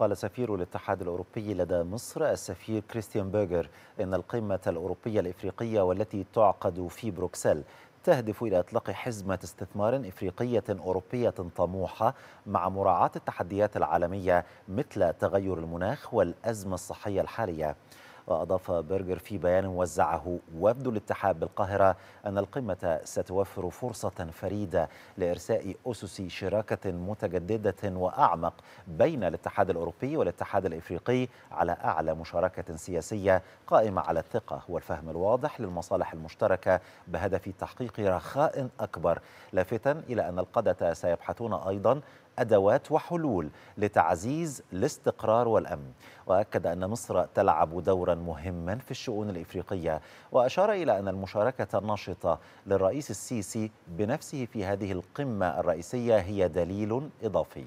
قال سفير الاتحاد الأوروبي لدى مصر السفير كريستيان بيرجر إن القمة الأوروبية الإفريقية والتي تعقد في بروكسل تهدف إلى إطلاق حزمة استثمار إفريقية أوروبية طموحة مع مراعاة التحديات العالمية مثل تغير المناخ والأزمة الصحية الحالية وأضاف برجر في بيان وزعه وفد الاتحاد بالقاهرة أن القمة ستوفر فرصة فريدة لإرساء أسس شراكة متجددة وأعمق بين الاتحاد الأوروبي والاتحاد الإفريقي على أعلى مشاركة سياسية قائمة على الثقة والفهم الواضح للمصالح المشتركة بهدف تحقيق رخاء أكبر لافتا إلى أن القادة سيبحثون أيضا أدوات وحلول لتعزيز الاستقرار والأمن وأكد أن مصر تلعب دورا مهما في الشؤون الإفريقية وأشار إلى أن المشاركة النشطة للرئيس السيسي بنفسه في هذه القمة الرئيسية هي دليل إضافي